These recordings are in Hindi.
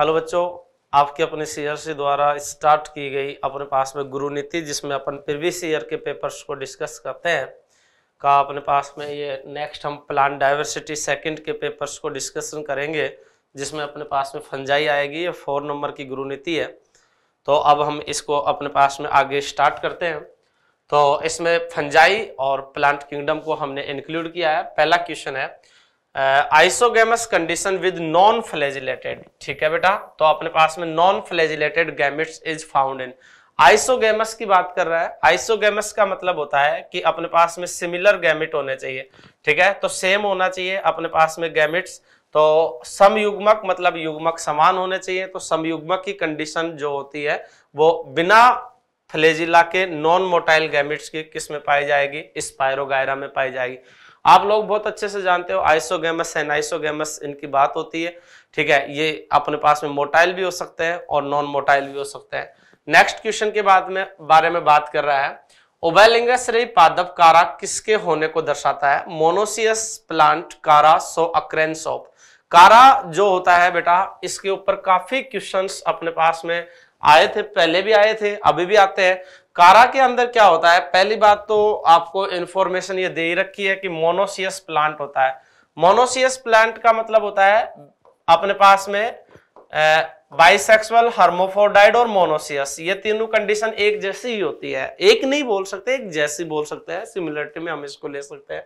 हेलो बच्चों आपके अपने सीयर से द्वारा स्टार्ट की गई अपने पास में गुरु नीति जिसमें अपन प्रीवियस ईयर के पेपर्स को डिस्कस करते हैं का अपने पास में ये नेक्स्ट हम प्लान डाइवर्सिटी सेकंड के पेपर्स को डिस्कशन करेंगे जिसमें अपने पास में फंजाई आएगी ये फोर नंबर की गुरु नीति है तो अब हम इसको अपने पास में आगे स्टार्ट करते हैं तो इसमें फंजाई और प्लांट किंगडम को हमने इंक्लूड किया है पहला क्वेश्चन है isogamous condition with non flagellated ठीक है बेटा तो अपने पास में non flagellated gametes is found in isogamous की बात कर रहा है आइसोगेमस का मतलब होता है कि अपने पास में सिमिलर गैमिट होने चाहिए ठीक है तो सेम होना चाहिए अपने पास में गैमिट्स तो समयुग्मक मतलब युग्मक समान होने चाहिए तो समयुग्मक की कंडीशन जो होती है वो बिना फ्लेजिला के नॉन मोटाइल गैमिट्स की किस में पाई जाएगी स्पायरोगायरा में पाई जाएगी आप लोग बहुत अच्छे से जानते हो आइसोगेमस आइसोगेमस इनकी बात होती है ठीक है ये अपने पास में मोटाइल भी हो सकते हैं और नॉन मोटाइल भी हो सकते हैं नेक्स्ट क्वेश्चन के बाद में बारे में बात कर रहा है उभयलिंगश्री पादप कारा किसके होने को दर्शाता है मोनोसियस प्लांट कारा सो अक्रेंस ऑफ कारा जो होता है बेटा इसके ऊपर काफी क्वेश्चंस अपने पास में आए थे पहले भी आए थे अभी भी आते हैं कारा के अंदर क्या होता है पहली बात तो आपको इंफॉर्मेशन ये दे ही रखी है कि मोनोसियस प्लांट होता है मोनोसियस प्लांट का मतलब होता है अपने पास में बाइसेक्सुअल हार्मोफोडाइड और मोनोसियस ये तीनों कंडीशन एक जैसी ही होती है एक नहीं बोल सकते एक जैसी बोल सकते हैं सिमिलरिटी में हम इसको ले सकते हैं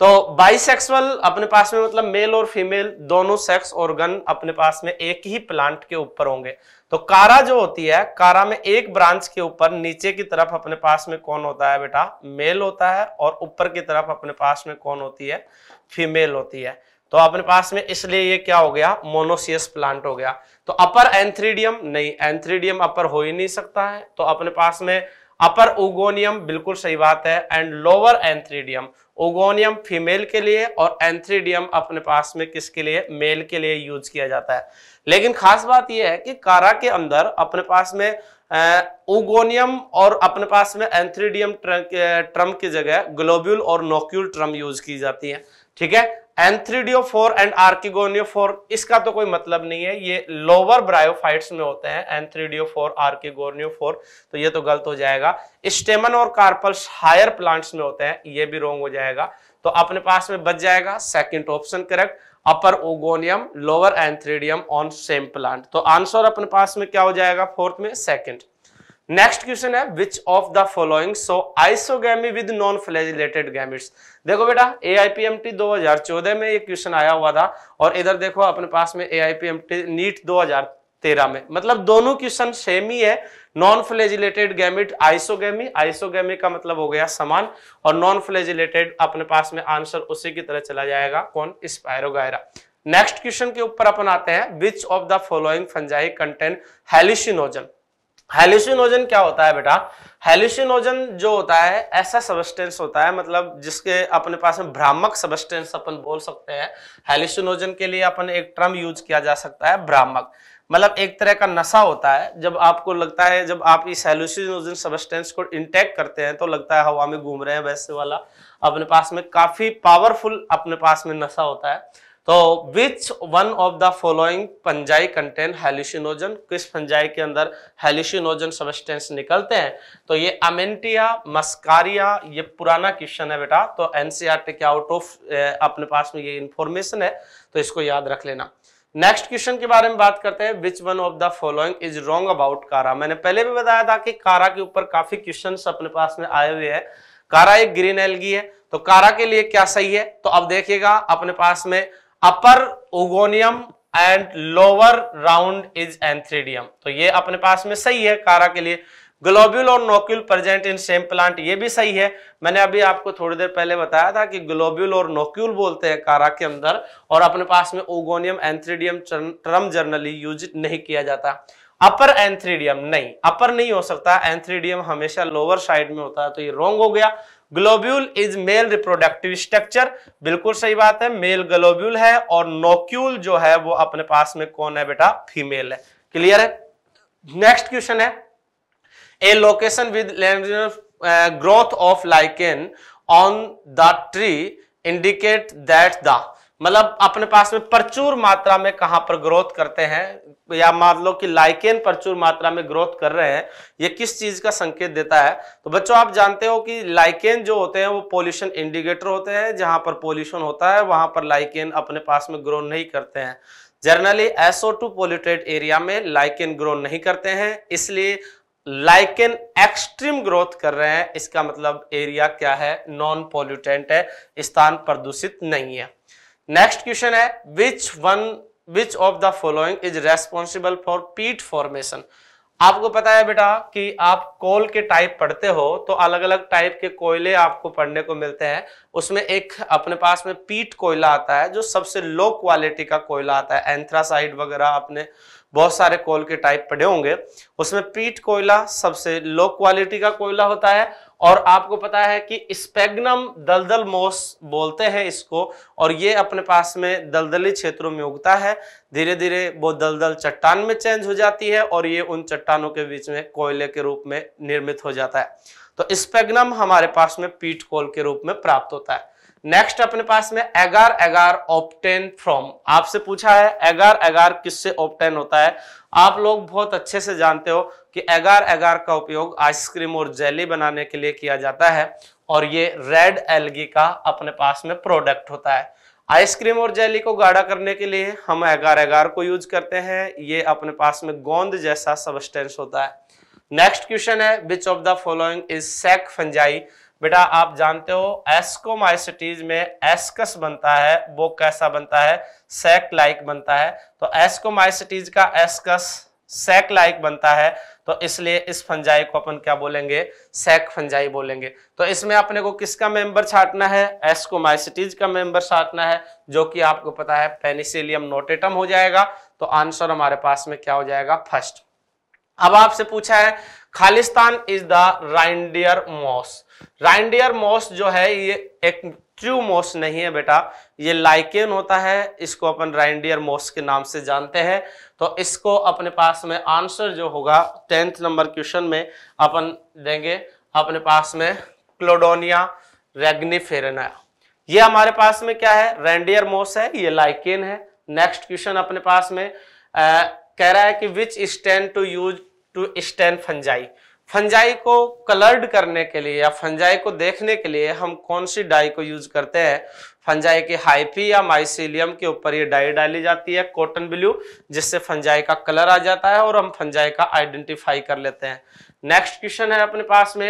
तो बाइसेक्सुअल अपने पास में मतलब मेल और फीमेल दोनों सेक्स ऑर्गन अपने पास में एक ही प्लांट के ऊपर होंगे तो कारा जो होती है कारा में एक ब्रांच के ऊपर नीचे की तरफ अपने पास में कौन होता है बेटा मेल होता है और ऊपर की तरफ अपने पास में कौन होती है फीमेल होती है तो अपने पास में इसलिए ये क्या हो गया मोनोसियस प्लांट हो गया तो अपर एंथ्रीडियम नहीं एंथ्रीडियम अपर हो ही नहीं सकता है तो अपने पास में अपर उगोनियम बिल्कुल सही बात है and lower antheridium oogonium female के लिए और एंथ्रीडियम अपने पास में किसके लिए मेल के लिए यूज किया जाता है लेकिन खास बात यह है कि कारा के अंदर अपने पास में ओगोनियम और अपने पास में एंथ्रीडियम ट्रम की जगह ग्लोब्यूल और नोक्यूल ट्रम यूज की जाती है ठीक है एंथ्रीडियो फोर एंड फोर इसका तो कोई मतलब नहीं है ये लोअर ब्रायोफाइट्स में होते हैं एंथ्रीडियो फोर आर्किगोनियो फोर तो ये तो गलत हो जाएगा स्टेमन और कार्पल्स हायर प्लांट्स में होते हैं ये भी रोंग हो जाएगा तो अपने पास में बच जाएगा second option correct upper oogonium lower antheridium on same plant तो आंसर अपने पास में क्या हो जाएगा फोर्थ में सेकेंड नेक्स्ट क्वेश्चन है which of the following show isogamy with non flagellated gametes देखो बेटा A I P M T दो हजार चौदह में ये क्वेश्चन आया हुआ था और इधर देखो अपने पास में A I P M T NEET दो हजार तेरह में मतलब दोनों क्वेश्चन सेम ही है नॉन फ्लेजिलेटेड गैमिट आइसोगी आइसोगी का मतलब हो गया समान और नॉन फ्लेजिलेटेड अपने पास में आंसर उसी की तरह चला जाएगा कौन स्पायरोगायरा नेक्स्ट क्वेश्चन के ऊपर अपन आते हैं which of the following fungi content hallucinogen hallucinogen क्या होता है बेटा हेल्यूसिनोजन जो होता है ऐसा सबस्टेंस होता है मतलब जिसके अपने पास में भ्रामक सबस्टेंस अपन बोल सकते हैं हेल्यूसिनोजन के लिए अपन एक ट्रम यूज किया जा सकता है भ्रामक मतलब एक तरह का नशा होता है जब आपको लगता है जब आप इस हेलुसिनोजन सबस्टेंस को इंटेक्ट करते हैं तो लगता है हवा में घूम रहे हैं वैसे वाला अपने पास में काफी पावरफुल अपने पास में नशा होता है तो which one of the following fungi contain hallucinogen किस पंजाई के अंदर हेल्यूसिनोजन सबस्टेंस निकलते हैं तो ये अमेंटिया मस्कारिया ये पुराना क्वेश्चन है बेटा तो एनसीआर e के आउट ऑफ अपने पास में ये इंफॉर्मेशन है तो इसको याद रख लेना नेक्स्ट क्वेश्चन के बारे में बात करते हैं which one of the following is wrong about chara मैंने पहले भी बताया था कि कारा के ऊपर काफी क्वेश्चन अपने पास में आए हुए हैं कारा एक ग्रीन एलगी है तो कारा के लिए क्या सही है तो अब देखिएगा अपने पास में upper oogonium and lower round is antheridium तो ये अपने पास में सही है कारा के लिए ग्लोब्यूल और nucule present in same plant ये भी सही है मैंने अभी आपको थोड़ी देर पहले बताया था कि ग्लोब्यूल और नोक्यूल बोलते हैं कारा के अंदर और अपने पास में oogonium antheridium term generally use नहीं किया जाता अपर एंथ्रीडियम नहीं अपर नहीं हो सकता एंथ्रीडियम हमेशा लोअर साइड में होता है तो ये रोंग हो गया globule is male reproductive structure बिल्कुल सही बात है मेल ग्लोब्यूल है और नोक्यूल जो है वो अपने पास में कौन है बेटा फीमेल है क्लियर है नेक्स्ट क्वेश्चन है a location with growth of lichen on the tree indicate that the मतलब अपने पास में प्रचुर मात्रा में कहां पर ग्रोथ करते हैं या मान लो कि लाइकेन प्रचुर मात्रा में ग्रोथ कर रहे हैं ये किस चीज का संकेत देता है तो बच्चों आप जानते हो कि लाइकेन जो होते हैं वो पोल्यूशन इंडिकेटर होते हैं जहां पर पोल्यूशन होता है वहां पर लाइकेन अपने पास में ग्रो नहीं करते हैं generally S O two polluted area में लाइकेन ग्रो नहीं करते हैं इसलिए लाइकेन एक्सट्रीम ग्रोथ कर रहे हैं इसका मतलब एरिया क्या है नॉन पोल्यूटेंट है स्थान प्रदूषित नहीं है नेक्स्ट क्वेश्चन है which one which of the following is responsible for peat formation आपको पता है बेटा कि आप कोल के टाइप पढ़ते हो तो अलग अलग टाइप के कोयले आपको पढ़ने को मिलते हैं उसमें एक अपने पास में पीट कोयला आता है जो सबसे लो क्वालिटी का कोयला आता है एंथ्रासाइड वगैरह अपने बहुत सारे कोल के टाइप पड़े होंगे उसमें पीट कोयला सबसे लो क्वालिटी का कोयला होता है और आपको पता है कि स्पेग्नम दलदल मोस बोलते हैं इसको और ये अपने पास में दलदली क्षेत्रों में उगता है धीरे धीरे वो दलदल चट्टान में चेंज हो जाती है और ये उन चट्टानों के बीच में कोयले के रूप में निर्मित हो जाता है तो स्पेग्नम हमारे पास में पीट कोल के रूप में प्राप्त होता है नेक्स्ट अपने पास में एगार एगार ऑप्टेन फ्रॉम आपसे पूछा है एगार एगार किससे ऑप्टेन होता है आप लोग बहुत अच्छे से जानते हो कि एगार एगार का उपयोग आइसक्रीम और जेली बनाने के लिए किया जाता है और ये रेड एलगी का अपने पास में प्रोडक्ट होता है आइसक्रीम और जेली को गाढ़ा करने के लिए हम एगार एगार को यूज करते हैं ये अपने पास में गोंद जैसा सबस्टेंस होता है नेक्स्ट क्वेश्चन है which of the following is sac fungi बेटा आप जानते हो एस्कोमाइसिटीज में एस्कस बनता है वो कैसा बनता है सेक लाइक बनता है तो एस्कोमाइसिटीज का एस्कस सेक लाइक बनता है तो इसलिए इस फंजाई को अपन क्या बोलेंगे सेक फंजाई बोलेंगे तो इसमें अपने को किसका मेंबर छाटना है एस्कोमाइसिटीज का मेंबर छाटना है जो कि आपको पता है पेनिसिलियम नोटेटम हो जाएगा तो आंसर हमारे पास में क्या हो जाएगा फर्स्ट अब आपसे पूछा है खालिस्तान is the reindeer moss reindeer moss जो है ये एक ट्रू मॉस नहीं है बेटा ये लाइकेन होता है इसको अपन राइंडियर मॉस के नाम से जानते हैं तो इसको अपने पास में आंसर जो होगा टेंथ नंबर क्वेश्चन में अपन देंगे अपने पास में क्लोडोनिया रेग्निफेरना ये हमारे पास में क्या है रेंडियर मोस है ये लाइकेन है नेक्स्ट क्वेश्चन अपने पास में आ, कह रहा है कि which stand to use to stand fungi fungi को कलर्ड करने के लिए या फंजाई को देखने के लिए हम कौन सी डाई को यूज करते हैं फंजाई की हाइफी या माइसिलियम के ऊपर ये डाई डाली जाती है कॉटन ब्लू जिससे फंजाई का कलर आ जाता है और हम फंजाई का आइडेंटिफाई कर लेते हैं नेक्स्ट क्वेश्चन है अपने पास में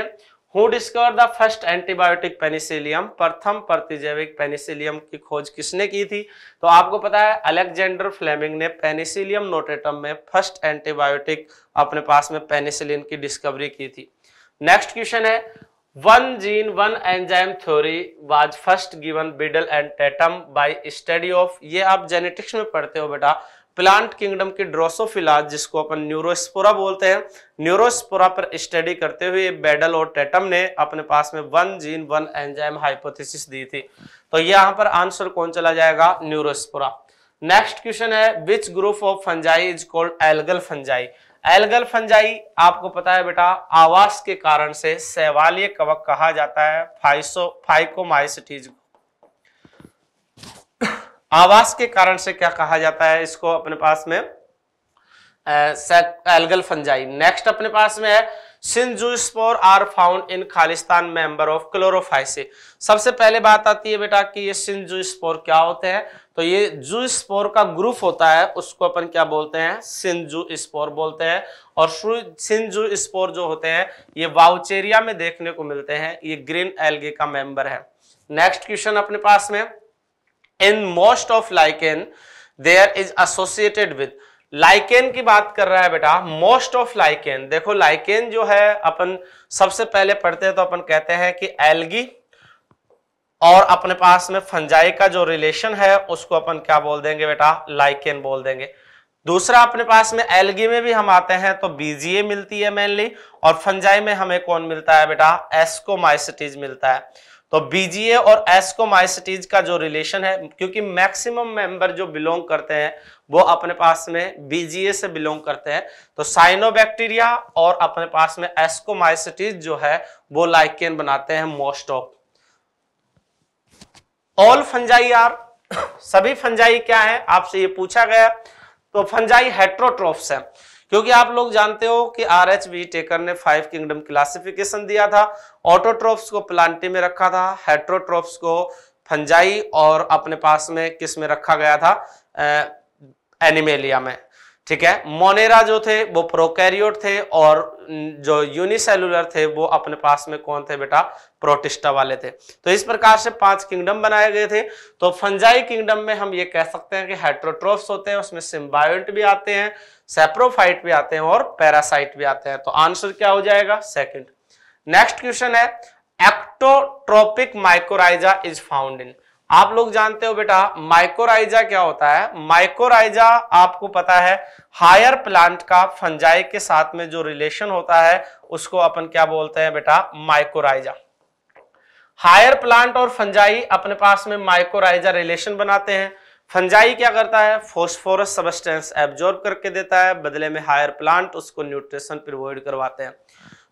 who discover the first antibiotic penicillium प्रथम प्रतिजैविक पेनिसिलियम की खोज किसने की थी तो आपको पता है अलेक्जेंडर फ्लेमिंग ने पेनिसिलियम नोटेटम में फर्स्ट एंटीबायोटिक अपने पास में पेनिसिलिन की डिस्कवरी की थी नेक्स्ट क्वेश्चन है one gene one enzyme theory was first given Beadle and Tatum by study of ये आप जेनेटिक्स में पढ़ते हो बेटा प्लांट किंगडम की ड्रोसोफिला जिसको अपन न्यूरोस्पोरा बोलते हैं न्यूरोस्पोरा पर स्टडी करते हुए बेडल और टेटम ने अपने पास में one gene one enzyme hypothesis दी थी तो यहाँ पर आंसर कौन चला जाएगा न्यूरोस्पोरा नेक्स्ट क्वेश्चन है which group of fungi is called algal fungi algal fungi आपको पता है बेटा आवास के कारण से सैवालीय कवक कहा जाता है फाइसो फाइकोमाइसिटीज को आवास के कारण से क्या कहा जाता है इसको अपने पास में एल्गल फंजाई नेक्स्ट अपने पास में है सिंजूस्पोर आर फाउंड इन खालिस्तान मेंबर ऑफ क्लोरोफाइसी सबसे पहले बात आती है बेटा कि ये सिंजूस्पोर क्या होते हैं तो ये जूस्पोर का ग्रुप होता है उसको अपन क्या बोलते हैं सिंजू स्पोर बोलते हैं और सिंजू स्पोर जो होते हैं ये वाउचेरिया में देखने को मिलते हैं ये ग्रीन एल्गे का मेंबर है नेक्स्ट क्वेश्चन अपने पास में in most of lichen there is associated with lichen की बात कर रहा है बेटा मोस्ट ऑफ लाइकेन देखो लाइकेन जो है अपन सबसे पहले पढ़ते हैं तो अपन कहते हैं कि एल्गी और अपने पास में फंजाई का जो रिलेशन है उसको अपन क्या बोल देंगे बेटा लाइकेन बोल देंगे दूसरा अपने पास में एल्गी में भी हम आते हैं तो बीजीए मिलती है मेनली और फंजाई में हमें कौन मिलता है बेटा एस्कोमाइसिटीज मिलता है तो बीजीए और एस्कोमाइसिटीज का जो रिलेशन है क्योंकि मैक्सिमम मेंबर जो बिलोंग करते हैं वो अपने पास में बीजीए से बिलोंग करते हैं तो साइनोबैक्टीरिया और अपने पास में एस्कोमाइसिटीज जो है वो लाइकेन बनाते हैं most of all fungi are सभी फंजाई क्या है आपसे ये पूछा गया तो फंजाई हेट्रोट्रोफ्स है क्योंकि आप लोग जानते हो कि आर एच वी टेकर ने फाइव किंगडम क्लासिफिकेशन दिया था ऑटोट्रोप्स को प्लांटी में रखा था हेट्रोट्रोप्स को फंजाई और अपने पास में किस में रखा गया था एनिमेलिया में ठीक है मोनेरा जो थे वो प्रोकैरियोट थे और जो यूनिसेलुलर थे वो अपने पास में कौन थे बेटा प्रोटिस्टा वाले थे तो इस प्रकार से पांच किंगडम बनाए गए थे तो फंजाई किंगडम में हम ये कह सकते हैं कि हेट्रोट्रोफ्स होते हैं उसमें सिम्बायोट भी आते हैं सेप्रोफाइट भी आते हैं और पैरासाइट भी आते हैं तो आंसर क्या हो जाएगा सेकेंड नेक्स्ट क्वेश्चन है ectotrophic mycorrhiza is found in आप लोग जानते हो बेटा माइकोराइजा क्या होता है माइकोराइजा आपको पता है हायर प्लांट का फंजाई के साथ में जो रिलेशन होता है उसको अपन क्या बोलते हैं बेटा माइकोराइजा हायर प्लांट और फंजाई अपने पास में माइकोराइजा रिलेशन बनाते हैं फंजाई क्या करता है फोस्फोरस सबस्टेंस एब्जॉर्ब करके देता है बदले में हायर प्लांट उसको न्यूट्रिशन प्रोवाइड करवाते हैं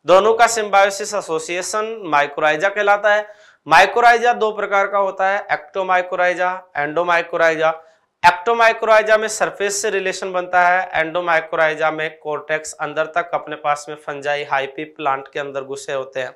दोनों का सिम्बायोसिस एसोसिएशन माइक्रोइजा कहलाता है माइक्रोराइजा दो प्रकार का होता है एक्टोमाइक्रोराइजा एंडोमाइक्रोराइजा एक्टोमाइक्रोराइजा में सरफेस से रिलेशन बनता है एंडोमाइक्रोराइजा में कोर्टेक्स अंदर तक अपने पास में फंजाई हाइपी प्लांट के अंदर घुसे होते हैं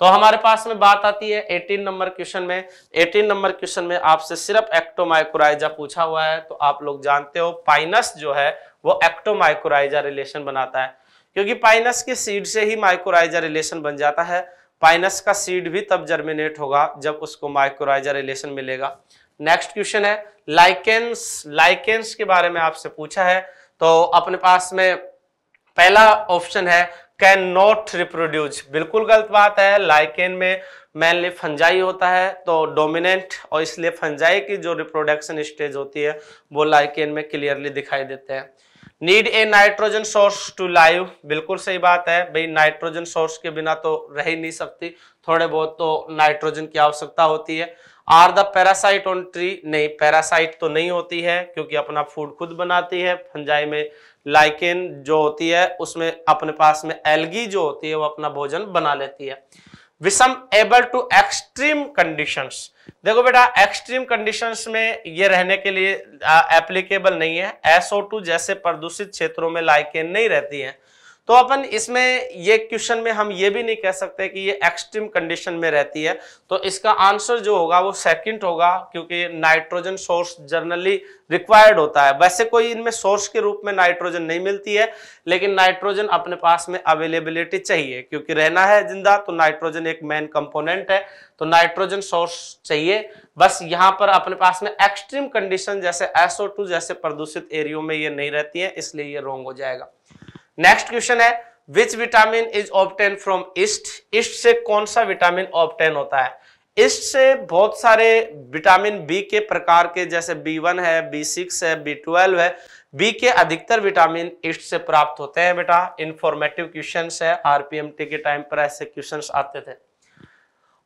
तो हमारे पास में बात आती है 18 नंबर क्वेश्चन में 18 नंबर क्वेश्चन में आपसे सिर्फ एक्टोमाइक्रोराइजा पूछा हुआ है तो आप लोग जानते हो पाइनस जो है वो एक्टोमाइक्रोराइजा रिलेशन बनाता है क्योंकि पाइनस के सीड से ही माइक्रोराइजा रिलेशन बन जाता है पाइनस का सीड भी तब जर्मिनेट होगा जब उसको माइक्रोराइजर रिलेशन मिलेगा नेक्स्ट क्वेश्चन है लाइकेंस लाइकेंस के बारे में आपसे पूछा है तो अपने पास में पहला ऑप्शन है कैन नॉट रिप्रोड्यूस बिल्कुल गलत बात है लाइकेन में मेनली फंजाई होता है तो डोमिनेंट और इसलिए फंजाई की जो रिप्रोडक्शन स्टेज होती है वो लाइकेन में क्लियरली दिखाई देते हैं need a nitrogen source to live बिल्कुल सही बात है भाई नाइट्रोजन सोर्स के बिना तो रह ही नहीं सकती थोड़े बहुत तो नाइट्रोजन की आवश्यकता होती है are the parasite on tree नहीं पैरासाइट तो नहीं होती है क्योंकि अपना फूड खुद बनाती है फंजाई में लाइकेन जो होती है उसमें अपने पास में एलगी जो होती है वो अपना भोजन बना लेती है विषम एबल टू एक्सट्रीम कंडीशंस देखो बेटा एक्सट्रीम कंडीशंस में ये रहने के लिए एप्लीकेबल नहीं है एसओ टू जैसे प्रदूषित क्षेत्रों में लाइकेन नहीं रहती है तो अपन इसमें ये क्वेश्चन में हम ये भी नहीं कह सकते कि ये एक्सट्रीम कंडीशन में रहती है तो इसका आंसर जो होगा वो सेकंड होगा क्योंकि नाइट्रोजन सोर्स जनरली रिक्वायर्ड होता है वैसे कोई इनमें सोर्स के रूप में नाइट्रोजन नहीं मिलती है लेकिन नाइट्रोजन अपने पास में अवेलेबिलिटी चाहिए क्योंकि रहना है जिंदा तो नाइट्रोजन एक मेन कंपोनेंट है तो नाइट्रोजन सोर्स चाहिए बस यहाँ पर अपने पास में एक्सट्रीम कंडीशन जैसे एसओ जैसे प्रदूषित एरियो में ये नहीं रहती है इसलिए ये रोंग हो जाएगा नेक्स्ट क्वेश्चन है which vitamin is obtain from yeast yeast से कौन सा विटामिन ऑप्टेन होता है ईस्ट से बहुत सारे विटामिन बी के प्रकार के जैसे बी वन है बी सिक्स है बी ट्वेल्व है बी के अधिकतर विटामिन ईस्ट से प्राप्त होते हैं बेटा इंफॉर्मेटिव क्वेश्चन है आरपीएमटी के टाइम पर ऐसे क्वेश्चन आते थे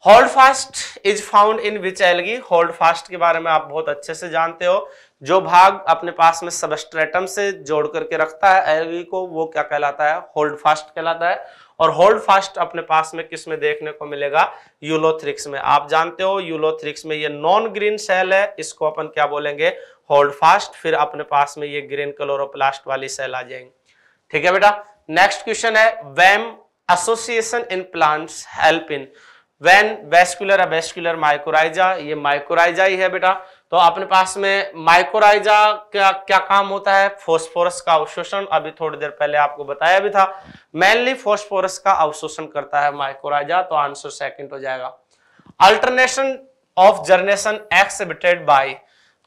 holdfast is found in which algae holdfast के बारे में आप बहुत अच्छे से जानते हो जो भाग अपने पास में सबस्ट्रेटम से जोड़ करके रखता है एलगी को वो क्या कहलाता है होल्ड फास्ट कहलाता है और होल्ड फास्ट अपने पास में किस में देखने को मिलेगा यूलोथ्रिक्स में आप जानते हो यूलोथ्रिक्स में ये नॉन ग्रीन सेल है इसको अपन क्या बोलेंगे होल्ड फास्ट फिर अपने पास में ये ग्रीन क्लोरोप्लास्ट वाली सेल आ जाएंगे ठीक है बेटा नेक्स्ट क्वेश्चन है VAM association in plants help in वैन वेस्कुलर वेस्कुलर माइकोराइजा ये माइक्रोराइजा ही है बेटा तो अपने पास में माइक्रोराइजा का क्या काम होता है फोस्फोरस का अवशोषण अभी थोड़ी देर पहले आपको बताया भी था मेनली फोस्फोरस का अवशोषण करता है माइक्रोराइजा तो आंसर सेकंड हो जाएगा alternation of generation exhibited by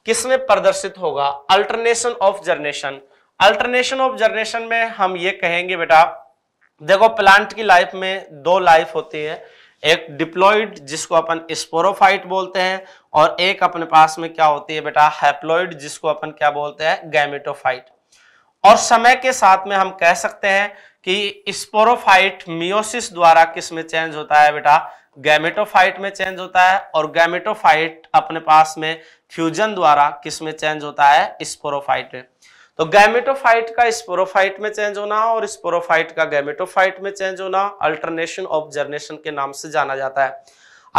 किसमें प्रदर्शित होगा alternation of generation alternation of generation में हम ये कहेंगे बेटा देखो प्लांट की लाइफ में दो लाइफ होती है एक डिप्लॉइड जिसको अपन स्पोरोफाइट बोलते हैं और एक अपने पास में क्या होती है बेटा हैप्लॉइड जिसको अपन क्या बोलते हैं गैमेटोफाइट और समय के साथ में हम कह सकते हैं कि स्पोरोफाइट मियोसिस द्वारा किस में चेंज होता है बेटा गैमेटोफाइट में चेंज होता है और गैमेटोफाइट अपने पास में फ्यूजन द्वारा किस में चेंज होता है स्पोरोफाइट में तो गैमेटोफाइट का स्पोरोफाइट में चेंज होना और स्पोरोफाइट का गैमेटोफाइट में चेंज होना अल्टरनेशन ऑफ जर्नेशन के नाम से जाना जाता है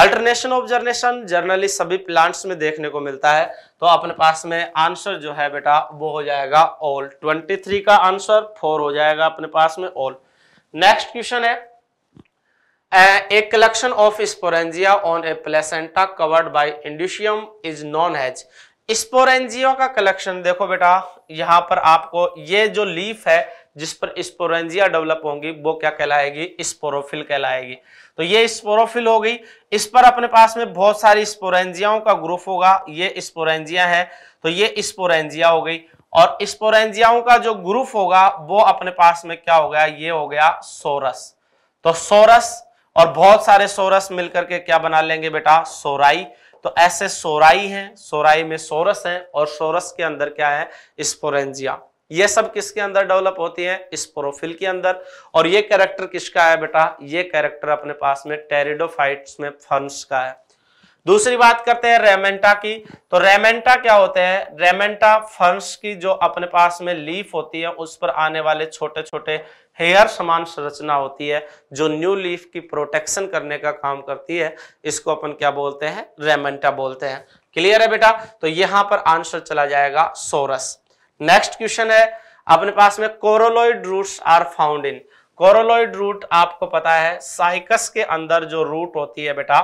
अल्टरनेशन ऑफ जर्नेशन जर्नली सभी प्लांट्स में देखने को मिलता है तो अपने पास में आंसर जो है बेटा वो हो जाएगा ऑल 23 का आंसर फोर हो जाएगा अपने पास में ऑल नेक्स्ट क्वेश्चन है a collection of sporangia on a placenta covered by indusium is known as sporangia का कलेक्शन देखो बेटा यहां पर आपको ये जो लीफ है जिस पर स्पोरेंजिया डेवलप होंगी वो क्या कहलाएगी स्पोरोफिल कहलाएगी तो ये स्पोरोफिल हो गई इस पर अपने पास में बहुत सारी स्पोरेंजियाओं का ग्रुप होगा ये स्पोरेंजिया है तो ये स्पोरेंजिया हो गई और स्पोरेंजियाओं का जो ग्रुप होगा वो अपने पास में क्या हो गया ये हो गया सोरस तो सोरस और बहुत सारे सोरस मिलकर के क्या बना लेंगे बेटा सोराई तो ऐसे सोराई हैं सोराई में सोरस हैं और सोरस के अंदर क्या है स्पोरेंजिया ये सब किसके अंदर डेवलप होती है स्पोरोफिल के अंदर और ये कैरेक्टर किसका है बेटा ये कैरेक्टर अपने पास में टेरिडोफाइट्स में फर्म्स का है दूसरी बात करते हैं रेमेंटा की तो रेमेंटा क्या होते हैं रेमेंटा फर्म्स की जो अपने पास में लीफ होती है उस पर आने वाले छोटे छोटे हेयर समान संरचना होती है जो न्यू लीफ की प्रोटेक्शन करने का काम करती है इसको अपन क्या बोलते हैं रेमेंटा बोलते हैं क्लियर है बेटा तो यहां पर आंसर चला जाएगा सोरस नेक्स्ट क्वेश्चन है अपने पास में coralloid roots are found in coralloid root आपको पता है साइकस के अंदर जो रूट होती है बेटा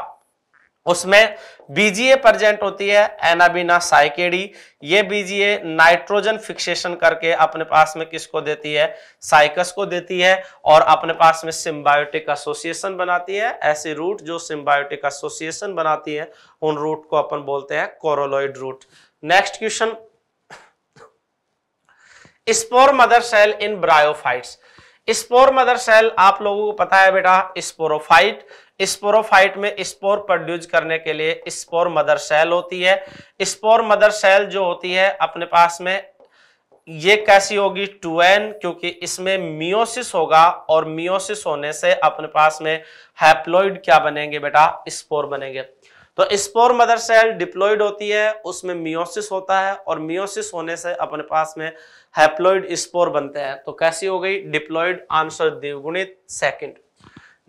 उसमें बीजीए प्रेजेंट होती है एनाबीना साइकेडी e, ये बीजीए नाइट्रोजन फिक्सेशन करके अपने पास में किसको देती है साइकस को देती है और अपने पास में सिम्बायोटिक एसोसिएशन बनाती है ऐसे रूट जो सिम्बायोटिक एसोसिएशन बनाती है उन रूट को अपन बोलते हैं coralloid root next question spore mother cell in bryophytes spore mother cell आप लोगों को पता है बेटा स्पोरोफाइट स्पोरोफाइट में स्पोर प्रोड्यूस करने के लिए स्पोर मदर सेल होती है स्पोर मदर सेल जो होती है अपने पास में ये कैसी होगी 2n क्योंकि इसमें मियोसिस होगा और मियोसिस होने से अपने पास में हैप्लोइड क्या बनेंगे बेटा स्पोर बनेंगे तो स्पोर मदर सेल डिप्लोइड होती है उसमें मियोसिस होता है और मियोसिस होने से अपने पास में हैप्लोइड स्पोर बनते हैं तो कैसी हो गई डिप्लोइड आंसर द्विगुणित सेकंड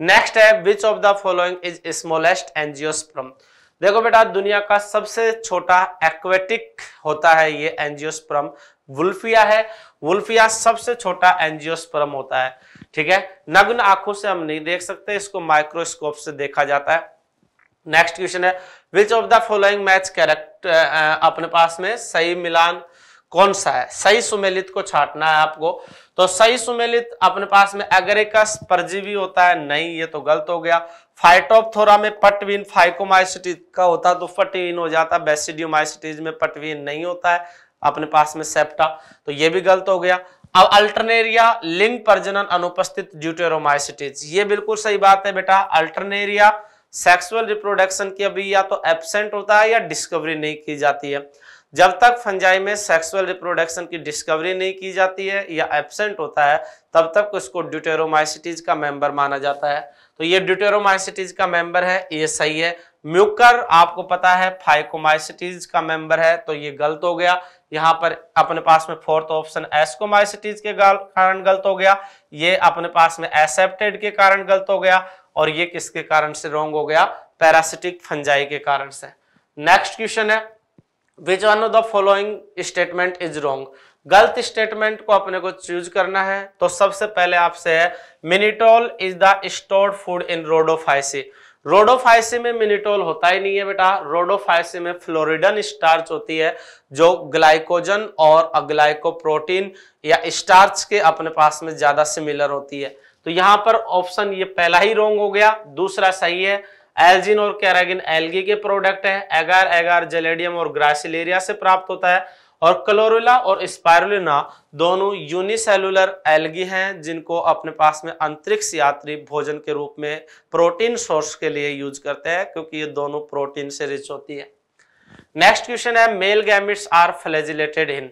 नेक्स्ट है which of the following is smallest angiosperm देखो बेटा दुनिया का सबसे छोटा एक्वेटिक होता है ये एंजियोस्प्रम वुल्फिया है वुल्फिया सबसे छोटा एंजियोस्प्रम होता है ठीक है नग्न आंखों से हम नहीं देख सकते इसको माइक्रोस्कोप से देखा जाता है नेक्स्ट क्वेश्चन है which of the following match character अपने पास में सही मिलान कौन सा है सही सुमेलित को छाटना है आपको तो सही सुमेलित अपने पास में एग्रेकस परजीवी होता है नहीं ये तो गलत हो गया फाइटोपथोरा में पटवीन फाइकोमाइसिटीज का होता है तो फटवीन हो जाता है बेसिडियोमाइसिटीज में पटवीन नहीं होता है अपने पास में सेप्टा तो ये भी गलत हो गया अब अल्टरनेरिया लिंग प्रजनन अनुपस्थित ड्यूटेरोमाइसिटीज ये बिल्कुल सही बात है बेटा अल्टरनेरिया सेक्सुअल रिप्रोडक्शन की अभी या तो एबसेंट होता है या डिस्कवरी नहीं की जाती है जब तक फंजाई में सेक्सुअल रिप्रोडक्शन की डिस्कवरी नहीं की जाती है या एबसेंट होता है तब तक उसको ड्यूटेरोमाइसिटीज का मेंबर माना जाता है तो ये ड्यूटेरोमाइसिटीज का मेंबर है ये सही है म्यूकर आपको पता है फाइकोमाइसिटीज का मेंबर है तो ये गलत हो गया यहाँ पर अपने पास में फोर्थ ऑप्शन एस्कोमाइसिटीज के कारण गलत हो गया ये अपने पास में एसेप्टेड के कारण गलत हो गया और ये किसके कारण से रॉन्ग हो गया पैरासिटिक फंजाई के कारण से नेक्स्ट क्वेश्चन है which one of the following statement is wrong गलत स्टेटमेंट को अपने को चूज करना है तो सबसे पहले आपसे है mannitol is the stored food in rhodophyceae rhodophyceae में मिनिटोल होता ही नहीं है बेटा रोडोफाइसी में फ्लोरिडन स्टार्च होती है जो ग्लाइकोजन और अग्लाइकोप्रोटीन या स्टार्च के अपने पास में ज्यादा सिमिलर होती है तो यहां पर ऑप्शन ये पहला ही रोंग हो गया दूसरा सही है एल्जिन और कैरागिन एल्गी के प्रोडक्ट है एगार एगार जेलेडियम और ग्रासिलेरिया से प्राप्त होता है और क्लोरुला और स्पायरुलिना दोनों यूनिसेलुलर एल्गी हैं जिनको अपने पास में अंतरिक्ष यात्री भोजन के रूप में प्रोटीन सोर्स के लिए यूज करते हैं क्योंकि ये दोनों प्रोटीन से रिच होती है नेक्स्ट क्वेश्चन है male gametes are flagellated in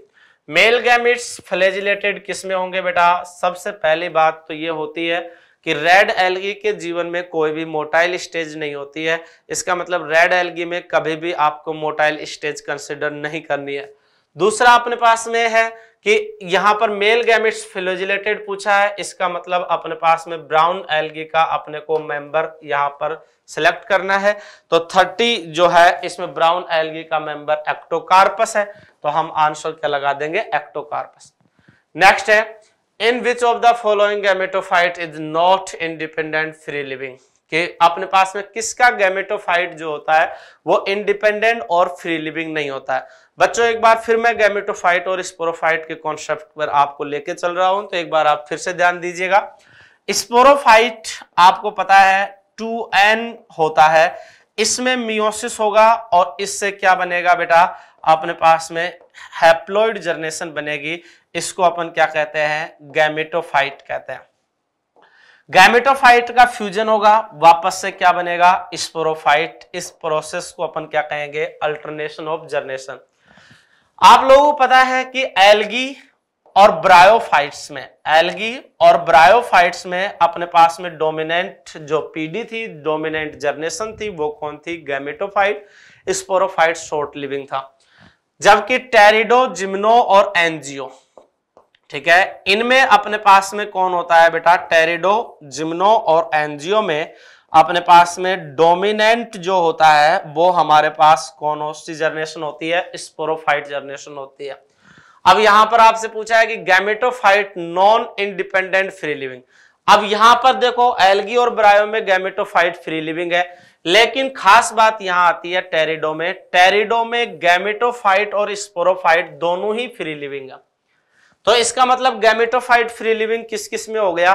male gametes flagellated किसमें होंगे बेटा सबसे पहली बात तो ये होती है कि रेड एलगी के जीवन में कोई भी मोटाइल स्टेज नहीं होती है इसका मतलब रेड एलगी में कभी भी आपको मोटाइल स्टेज कंसिडर नहीं करनी है दूसरा अपने पास में है कि यहां पर मेल गैमिट्स फिलोजिलेटेड पूछा है इसका मतलब अपने पास में ब्राउन एलगी का अपने को मेंबर यहां पर सिलेक्ट करना है तो 30 जो है इसमें ब्राउन एलगी का मेंबर एक्टोकार्पस है तो हम आंसर क्या लगा देंगे एक्टोकार्पस नेक्स्ट है in which of the following gametophyte is not independent free living कि अपने पास में किसका गैमेटोफाइट जो होता है वो इंडिपेंडेंट और फ्री लिविंग नहीं होता है बच्चों एक बार फिर मैं गैमेटोफाइट और स्पोरोफाइट के कॉन्सेप्ट पर आपको लेके चल रहा हूं तो एक बार आप फिर से ध्यान दीजिएगा स्पोरोफाइट आपको पता है 2n होता है इसमें मियोसिस होगा और इससे क्या बनेगा बेटा अपने पास में हैप्लोइड जर्नेशन बनेगी इसको अपन क्या कहते हैं गैमेटोफाइट कहते हैं गैमेटोफाइट का फ्यूजन होगा वापस से क्या बनेगा स्पोरोफाइट इस प्रोसेस को अपन क्या कहेंगे अल्टरनेशन ऑफ जर्नेशन आप लोगों को पता है कि एल्गी और ब्रायोफाइट्स में एल्गी और ब्रायोफाइट्स में अपने पास में डोमिनेंट जो पीडी थी डोमिनेंट जर्नेशन थी वो कौन थी गैमेटोफाइट स्पोरोफाइट शॉर्ट लिविंग था जबकि टेरिडो जिम्नो और एनजीओ ठीक है इनमें अपने पास में कौन होता है बेटा टेरिडो जिम्नो और एनजीओ में अपने पास में डोमिनेंट जो होता है वो हमारे पास सी जर्नेशन होती है स्पोरोफाइट जर्नेशन होती है अब यहां पर आपसे पूछा है कि gametophyte non independent free living अब यहां पर देखो एल्गी और ब्रायो में गैमेटोफाइट फ्री लिविंग है लेकिन खास बात यहां आती है टेरिडो में टेरिडो में गैमेटोफाइट और स्पोरोफाइट दोनों ही फ्री लिविंग है तो इसका मतलब गैमेटोफाइट फ्री लिविंग किस किस में हो गया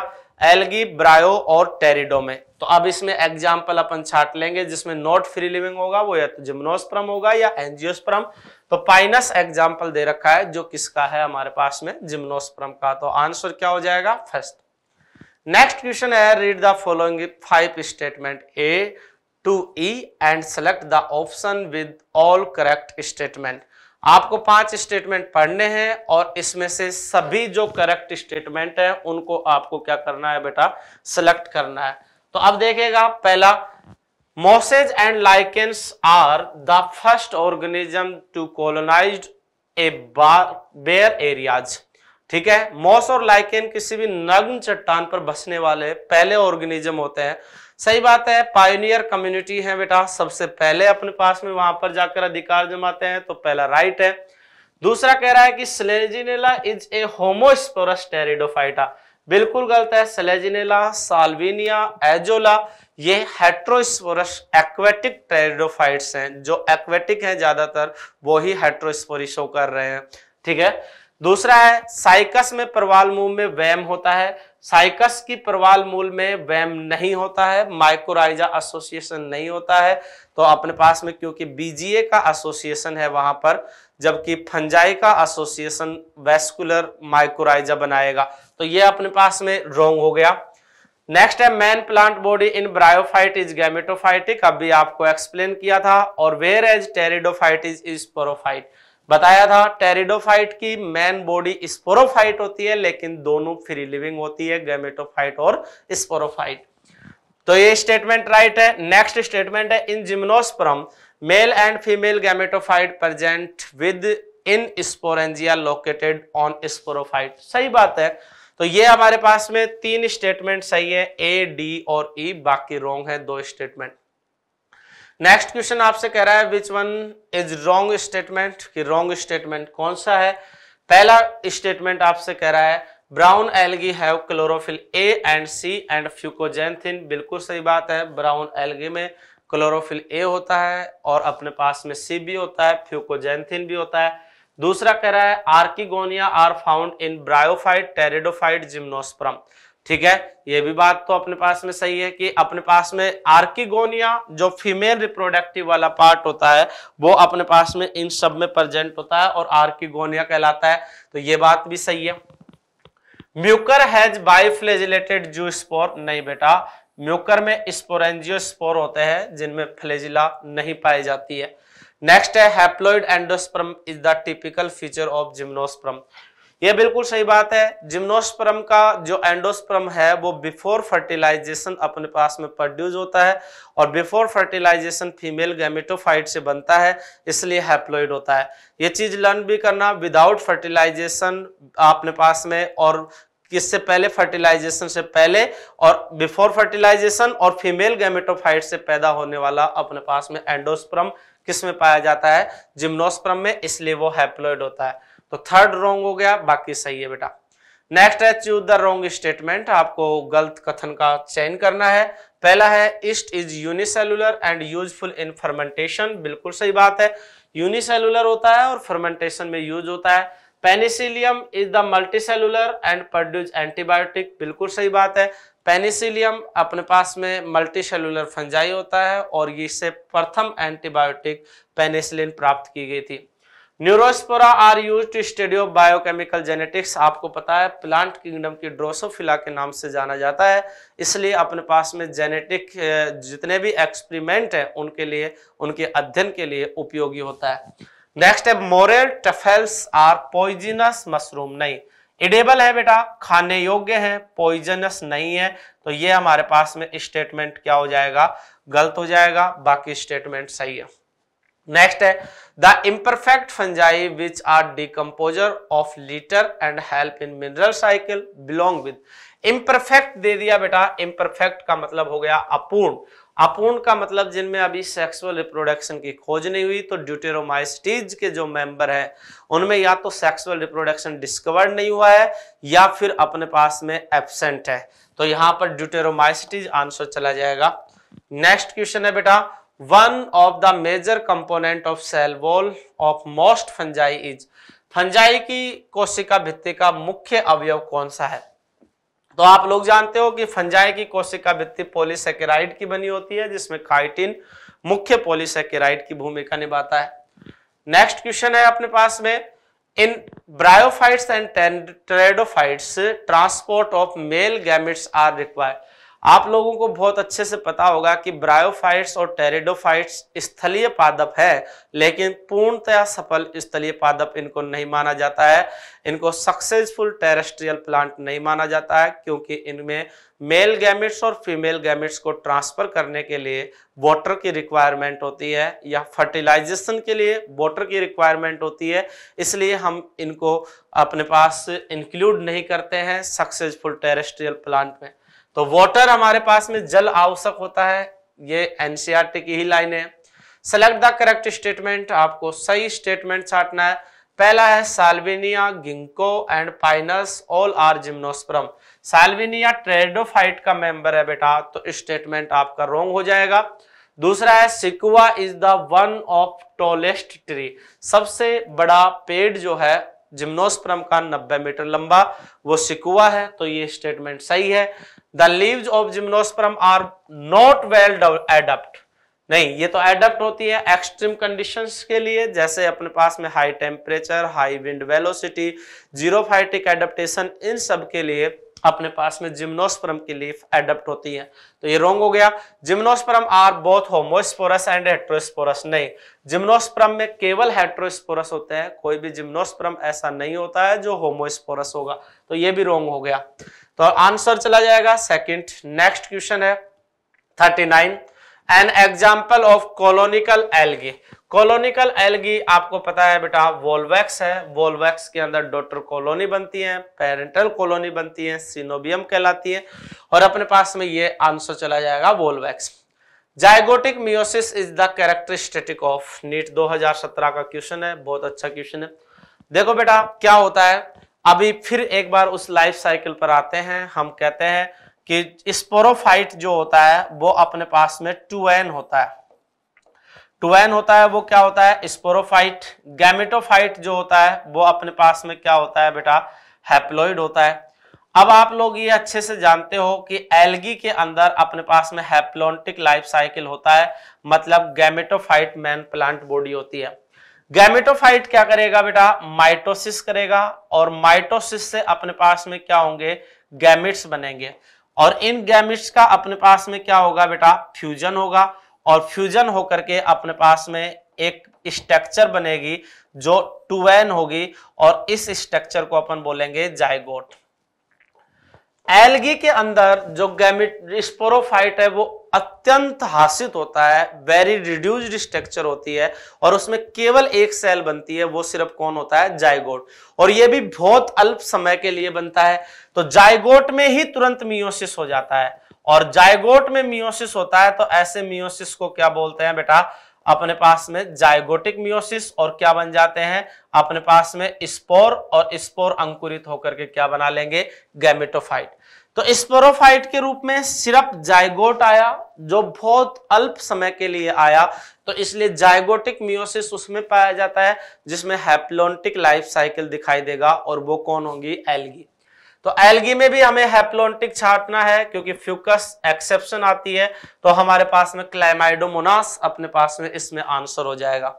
एलगी ब्रायो और टेरिडो में तो अब इसमें एग्जाम्पल अपन छाट लेंगे जिसमें नॉट फ्री लिविंग होगा वो या तो जिम्नोस्प्रम होगा या एंजियोस्प्रम तो पाइनस एग्जाम्पल दे रखा है जो किसका है हमारे पास में जिम्नोस्प्रम का तो आंसर क्या हो जाएगा फर्स्ट नेक्स्ट क्वेश्चन है read the following five statement A to E and select the option with all correct statement आपको पांच स्टेटमेंट पढ़ने हैं और इसमें से सभी जो करेक्ट स्टेटमेंट है उनको आपको क्या करना है बेटा सिलेक्ट करना है तो अब देखिएगा पहला mosses and lichens are the first organism to colonise a bare areas ठीक है मॉस और लाइकेन किसी भी नग्न चट्टान पर बसने वाले पहले ऑर्गेनिज्म होते हैं सही बात है पायोनियर कम्युनिटी है बेटा सबसे पहले अपने पास में वहां पर जाकर अधिकार जमाते हैं तो पहला राइट है दूसरा कह रहा है कि Selaginella is a homosporous pteridophyta बिल्कुल गलत है सेलेजिनेला साल्विनिया एजोला ये हेट्रोस्पोरस एक्वेटिक टेरिडोफाइट्स हैं जो एक्वेटिक हैं ज्यादातर वो ही हेट्रोस्पोरी शो कर रहे हैं ठीक है दूसरा है साइकस में प्रवाल मुंह में वैम होता है साइकस की प्रवाल मूल में वैम नहीं होता है माइक्रोराइजा एसोसिएशन नहीं होता है तो अपने पास में क्योंकि बीजीए का एसोसिएशन है वहां पर जबकि फंजाई का एसोसिएशन वेस्कुलर माइक्रोराइजा बनाएगा तो ये अपने पास में रोंग हो गया नेक्स्ट है main plant body in bryophyte is gametophytic अभी आपको एक्सप्लेन किया था और whereas pteridophyte is is sporophyte बताया था टेरिडोफाइट की मेन बॉडी स्पोरोफाइट होती है लेकिन दोनों फ्री लिविंग होती है गैमेटोफाइट और स्पोरोफाइट तो ये स्टेटमेंट राइट है नेक्स्ट स्टेटमेंट है in gymnosperm male and female gametophyte present within sporangia located on sporophyte सही बात है तो ये हमारे पास में तीन स्टेटमेंट सही है ए डी और ई e, बाकी रॉन्ग है दो स्टेटमेंट नेक्स्ट क्वेश्चन आपसे कह रहा है which one is wrong statement कि रॉन्ग स्टेटमेंट कौन सा है पहला स्टेटमेंट आपसे कह रहा है brown algae have chlorophyll a and c and fucoxanthin बिल्कुल सही बात है ब्राउन एलगी में क्लोरोफिल ए होता है और अपने पास में सी भी होता है फ्यूकोजेंथिन भी होता है दूसरा कह रहा है archegonia are found in bryophyte pteridophyte gymnosperm ठीक है ये भी बात तो अपने पास में सही है कि अपने पास में आर्किगोनिया जो फीमेल रिप्रोडक्टिव वाला पार्ट होता है वो अपने पास में इन सब में प्रेजेंट होता है और आर्किगोनिया कहलाता है तो ये बात भी सही है म्यूकर हैज बाइफ्लेजिलेटेड जू स्पोर नहीं बेटा म्यूकर में स्पोरेंजियो स्पोर होते हैं जिनमें फ्लेजिला नहीं पाई जाती है नेक्स्ट है haploid endosperm is the typical feature of gymnosperm यह बिल्कुल सही बात है जिम्नोस्पर्म का जो एंडोस्पर्म है वो बिफोर फर्टिलाइजेशन अपने पास में प्रोड्यूस होता है और बिफोर फर्टिलाइजेशन फीमेल गैमेटोफाइट से बनता है इसलिए हैप्लोइड होता है ये चीज लर्न भी करना विदाउट फर्टिलाइजेशन आपने पास में और किससे पहले फर्टिलाइजेशन से पहले और बिफोर फर्टिलाइजेशन और फीमेल गैमेटोफाइट से पैदा होने वाला अपने पास में एंडोस्प्रम किस में पाया जाता है जिम्नोस्प्रम में इसलिए वो हैप्लोइड होता है तो थर्ड रॉन्ग हो गया बाकी सही है बेटा नेक्स्ट है चूज द रोंग स्टेटमेंट आपको गलत कथन का चयन करना है पहला है yeast is unicellular and useful in fermentation बिल्कुल सही बात है यूनिसेलुलर होता है और फर्मेंटेशन में यूज होता है Penicillium is the multicellular and produce antibiotic बिल्कुल सही बात है पेनिसिलियम अपने पास में मल्टीसेलुलर फंजाई होता है और इससे प्रथम एंटीबायोटिक पेनिसिलिन प्राप्त की गई थी Neurospora are use to study of biochemical genetics आपको पता है प्लांट किंगडम की ड्रोसोफिला के नाम से जाना जाता है इसलिए अपने पास में जेनेटिक जितने भी एक्सपेरिमेंट है उनके लिए उनके अध्ययन के लिए उपयोगी होता है नेक्स्ट है morels truffles are poisonous mushroom नहीं एडेबल है बेटा खाने योग्य है पॉइजनस नहीं है तो ये हमारे पास में स्टेटमेंट क्या हो जाएगा गलत हो जाएगा बाकी स्टेटमेंट सही है नेक्स्ट है the imperfect fungi which are decomposer of litter and help in mineral cycle belong with imperfect दे दिया बेटा इम्परफेक्ट का मतलब हो गया अपूर्ण अपूर्ण का मतलब जिनमें अभी सेक्सुअल रिप्रोडक्शन की खोज नहीं हुई तो ड्यूटेरोमाइसिटीज के जो मेंबर हैं उनमें या तो सेक्सुअल रिप्रोडक्शन डिस्कवर्ड नहीं हुआ है या फिर अपने पास में एबसेंट है तो यहां पर ड्यूटेरोमाइसिटीज आंसर चला जाएगा नेक्स्ट क्वेश्चन है बेटा one of the major component of cell wall of most fungi is fungi की कोशिका भित्ति का मुख्य अवयव कौन सा है तो आप लोग जानते हो कि फंजाई की कोशिका भित्ति पोलिसकेराइड की बनी होती है जिसमें काइटिन मुख्य पोलिसकेराइड की भूमिका निभाता है नेक्स्ट क्वेश्चन है अपने पास में in bryophytes and pteridophytes transport of male gametes are required आप लोगों को बहुत अच्छे से पता होगा कि ब्रायोफाइट्स और टेरिडोफाइट्स स्थलीय पादप है लेकिन पूर्णतया सफल स्थलीय पादप इनको नहीं माना जाता है इनको सक्सेसफुल टेरेस्ट्रियल प्लांट नहीं माना जाता है क्योंकि इनमें मेल गैमेट्स और फीमेल गैमेट्स को ट्रांसफर करने के लिए वाटर की रिक्वायरमेंट होती है या फर्टिलाइजेशन के लिए वाटर की रिक्वायरमेंट होती है इसलिए हम इनको अपने पास इंक्लूड नहीं करते हैं सक्सेसफुल टेरेस्ट्रियल प्लांट में तो वाटर हमारे पास में जल आवश्यक होता है ये एनसीआरटी e की ही लाइन है सेलेक्ट द करेक्ट स्टेटमेंट आपको सही स्टेटमेंट छाटना है पहला है Salvinia Ginkgo and Pinus all are gymnosperm Salvinia pteridophyte का मेंबर है बेटा तो स्टेटमेंट आपका रोंग हो जाएगा दूसरा है Sequoia is the one of tallest tree सबसे बड़ा पेड़ जो है जिम्नोस्प्रम का 90 मीटर लंबा वो सिकुआ है तो ये स्टेटमेंट सही है the leave of gymnosperm are not well adapt नहीं ये तो एडप्ट होती है एक्सट्रीम कंडीशंस के लिए जैसे अपने पास में high temperature high wind velocity xerophytic adaptation इन सब के लिए अपने पास में जिम्नोस्परम की लीफ एडप्ट होती है तो ये रोंग हो गया gymnosperm are both homosporous and heterosporous नहीं जिम्नोस्परम में केवल हेट्रोस्पोरस होते हैं कोई भी जिम्नोस्परम ऐसा नहीं होता है जो होमोस्पोरस होगा तो ये भी रोंग हो गया तो आंसर चला जाएगा सेकंड नेक्स्ट क्वेश्चन है thirty nine an example of colonial algae colonial algae आपको पता है बेटा वोल्वैक्स है वोल्वैक्स के अंदर डॉटर कॉलोनी बनती है पेरेंटल कॉलोनी बनती है सिनोबियम कहलाती है और अपने पास में ये आंसर चला जाएगा Volvox zygotic meiosis is the characteristic of NEET 2017 का क्वेश्चन है बहुत अच्छा क्वेश्चन है देखो बेटा क्या होता है अभी फिर एक बार उस लाइफ साइकिल पर आते हैं हम कहते हैं कि स्पोरोफाइट जो होता है वो अपने पास में एन होता है टूएन होता है वो क्या होता है स्पोरोफाइट गैमेटोफाइट जो होता है वो अपने पास में क्या होता है बेटा हैप्लोइड होता है अब आप लोग ये अच्छे से जानते हो कि एलगी के अंदर अपने पास में हैप्लोन्टिक लाइफ साइकिल होता है मतलब गैमेटोफाइट मैन प्लांट बॉडी होती है गैमेटोफाइट क्या करेगा बेटा माइटोसिस करेगा और माइटोसिस से अपने पास में क्या होंगे गैमिट्स बनेंगे और इन गैमिट्स का अपने पास में क्या होगा बेटा फ्यूजन होगा और फ्यूजन होकर के अपने पास में एक स्ट्रक्चर बनेगी जो टूवेन होगी और इस स्ट्रक्चर को अपन बोलेंगे जायगोट एलगी के अंदर जो गैमिट स्पोरोफाइट है वो अत्यंत हासित होता है वेरी रिड्यूस्ड स्ट्रक्चर होती है और उसमें केवल एक सेल बनती है वो सिर्फ कौन होता है जायगोट और ये भी बहुत अल्प समय के लिए बनता है तो जायगोट में ही तुरंत मियोसिस हो जाता है और जायगोट में मियोसिस होता है तो ऐसे मियोसिस को क्या बोलते हैं बेटा अपने पास में जायगोटिक मियोसिस और क्या बन जाते हैं अपने पास में स्पोर और स्पोर अंकुरित होकर के क्या बना लेंगे गैमेटोफाइट तो स्पोरोफाइट के रूप में सिर्फ जायगोट आया जो बहुत अल्प समय के लिए आया तो इसलिए जायगोटिक मियोसिस उसमें पाया जाता है जिसमें हैप्लोन्टिक लाइफ साइकिल दिखाई देगा और वो कौन होंगी एलगी तो एलगी में भी हमें हैप्लोन्टिक छाटना है क्योंकि फ्यूकस एक्सेप्शन आती है तो हमारे पास में क्लाइमाइडोमोनास अपने पास में इसमें आंसर हो जाएगा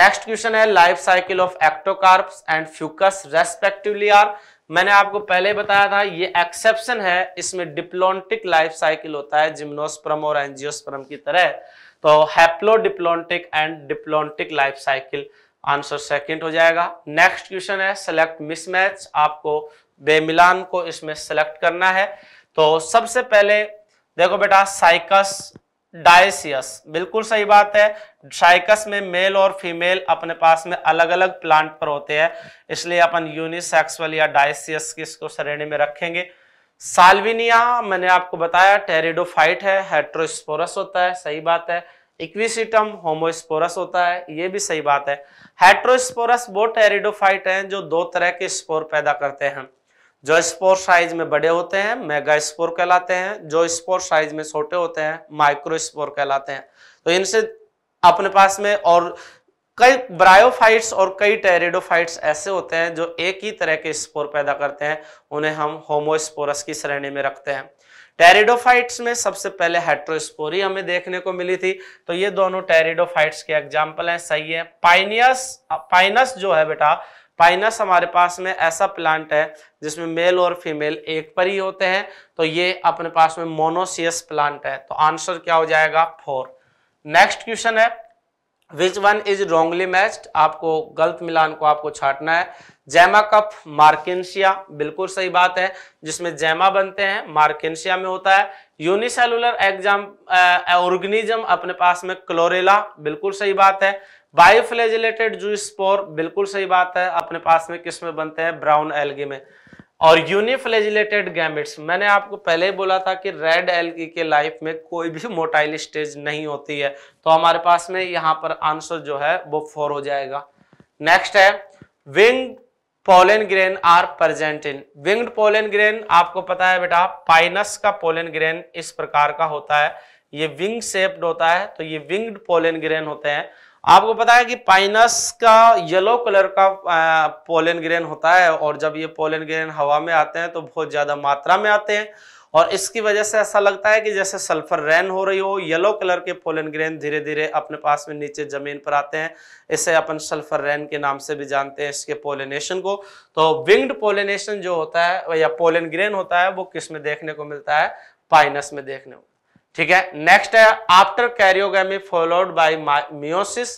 नेक्स्ट क्वेश्चन है life cycle of Ectocarpus and Fucus respectively are मैंने आपको पहले बताया था ये एक्सेप्शन है इसमें डिप्लोटिक लाइफ साइकिल होता है जिम्नोस्परम और एंजियोस्परम की तरह तो haplodiplontic and diplontic life cycle answer second हो जाएगा नेक्स्ट क्वेश्चन है सेलेक्ट मिसमैच आपको बेमिलान को इसमें सेलेक्ट करना है तो सबसे पहले देखो बेटा साइकस डायसियस हम्म। बिल्कुल सही बात है साइकस में मेल और फीमेल अपने पास में अलग अलग प्लांट पर होते हैं इसलिए अपन यूनिसेक्सुअल या डायसियस की इसको श्रेणी में रखेंगे साल्विनिया मैंने आपको बताया टेरिडोफाइट है हेट्रोस्पोरस होता है सही बात है इक्विसिटम होमोस्पोरस होता है ये भी सही बात है हेट्रोस्पोरस वो टेरिडोफाइट है जो दो तरह के स्पोर पैदा करते हैं जो स्पोर साइज में बड़े होते हैं मेगा स्पोर कहलाते हैं जो स्पोर साइज में छोटे होते हैं माइक्रो स्पोर कहलाते हैं तो इनसे अपने पास में और कई ब्रायोफाइट्स और कई टेरिडोफाइट्स ऐसे होते हैं जो एक ही तरह के स्पोर पैदा करते हैं उन्हें हम होमोस्पोरस की श्रेणी में रखते हैं टेरिडोफाइट्स में सबसे पहले हेट्रोस्पोरी हमें देखने को मिली थी तो ये दोनों टेरिडोफाइट्स के एग्जाम्पल हैं सही है पाइनियस पाइनस जो है बेटा पाइनस हमारे पास में ऐसा प्लांट है जिसमें मेल और फीमेल एक पर ही होते हैं तो ये अपने पास में मोनोसियस प्लांट है तो आंसर क्या हो जाएगा फोर नेक्स्ट क्वेश्चन है which one is wrongly matched आपको गलत मिलान को आपको छाटना है जैमा कप मार्केशिया बिल्कुल सही बात है जिसमें जैमा बनते हैं मार्केशिया में होता है यूनिसेलुलर एग्जाम ऑर्गेनिज्म अपने पास में क्लोरेला बिल्कुल सही बात है बायोफ्लेजिलेटेड जूस स्पोर बिल्कुल सही बात है अपने पास में किस में बनते हैं ब्राउन एलगी में और यूनिफ्लेजिलेटेड गैमिट्स मैंने आपको पहले ही बोला था कि रेड एलगी के लाइफ में कोई भी मोटाइल स्टेज नहीं होती है तो हमारे पास में यहाँ पर आंसर जो है वो फोर हो जाएगा नेक्स्ट है wing pollen grain are present in winged pollen grain आपको पता है बेटा पाइनस का पोलन ग्रेन इस प्रकार का होता है ये विंग सेप्ड होता है तो ये विंग्ड पोलन ग्रेन होते हैं आपको पता है कि पाइनस का येलो कलर का पोलन ग्रेन होता है और जब ये पोलन ग्रेन हवा में आते हैं तो बहुत ज़्यादा मात्रा में आते हैं और इसकी वजह से ऐसा लगता है कि जैसे सल्फर रेन हो रही हो येलो कलर के पोलन ग्रेन धीरे धीरे अपने पास में नीचे ज़मीन पर आते हैं इसे अपन सल्फर रेन के नाम से भी जानते हैं इसके पोलिनेशन को तो विंग्ड पोलिनेशन जो होता है या पोलन ग्रेन होता है वो किस में देखने को मिलता है पाइनस में देखने को ठीक है नेक्स्ट है after karyogamy followed by meiosis